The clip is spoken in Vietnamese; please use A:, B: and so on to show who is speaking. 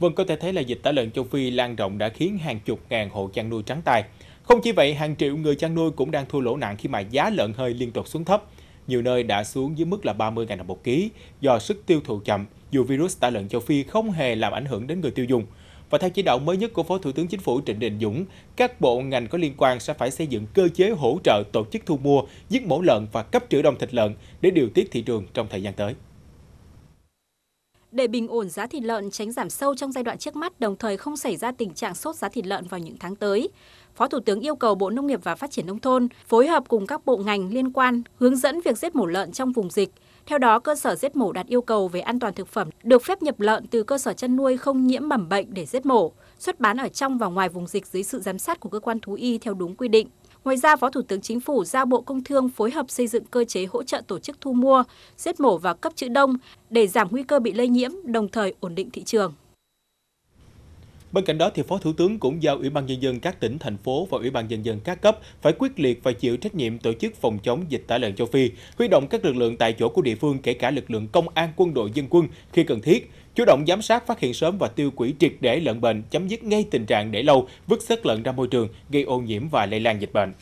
A: Vâng, có thể thấy là dịch tả lợn châu Phi lan rộng đã khiến hàng chục ngàn hộ chăn nuôi trắng tay. Không chỉ vậy, hàng triệu người chăn nuôi cũng đang thua lỗ nặng khi mà giá lợn hơi liên tục xuống thấp. Nhiều nơi đã xuống dưới mức là 30 ngàn đồng một ký do sức tiêu thụ chậm dù virus tả lợn châu Phi không hề làm ảnh hưởng đến người tiêu dùng. Và theo chỉ đạo mới nhất của Phó Thủ tướng Chính phủ Trịnh Đình Dũng, các bộ ngành có liên quan sẽ phải xây dựng cơ chế hỗ trợ tổ chức thu mua, giết mổ lợn và cấp trữ đông thịt lợn để điều tiết thị trường trong thời gian tới
B: để bình ổn giá thịt lợn tránh giảm sâu trong giai đoạn trước mắt đồng thời không xảy ra tình trạng sốt giá thịt lợn vào những tháng tới. Phó Thủ tướng yêu cầu Bộ Nông nghiệp và Phát triển Nông thôn phối hợp cùng các bộ ngành liên quan hướng dẫn việc giết mổ lợn trong vùng dịch. Theo đó, cơ sở giết mổ đạt yêu cầu về an toàn thực phẩm, được phép nhập lợn từ cơ sở chăn nuôi không nhiễm mầm bệnh để giết mổ, xuất bán ở trong và ngoài vùng dịch dưới sự giám sát của cơ quan thú y theo đúng quy định. Ngoài ra, Phó Thủ tướng Chính phủ giao Bộ Công Thương phối hợp xây dựng cơ chế hỗ trợ tổ chức thu mua, giết mổ và cấp chữ đông để giảm nguy cơ bị lây nhiễm, đồng thời ổn định thị trường.
A: Bên cạnh đó, thì Phó Thủ tướng cũng giao Ủy ban Nhân dân các tỉnh, thành phố và Ủy ban Nhân dân các cấp phải quyết liệt và chịu trách nhiệm tổ chức phòng chống dịch tả lợn châu Phi, huy động các lực lượng tại chỗ của địa phương kể cả lực lượng công an, quân đội, dân quân khi cần thiết, chủ động giám sát phát hiện sớm và tiêu hủy triệt để lợn bệnh, chấm dứt ngay tình trạng để lâu, vứt xác lợn ra môi trường gây ô nhiễm và lây lan dịch bệnh.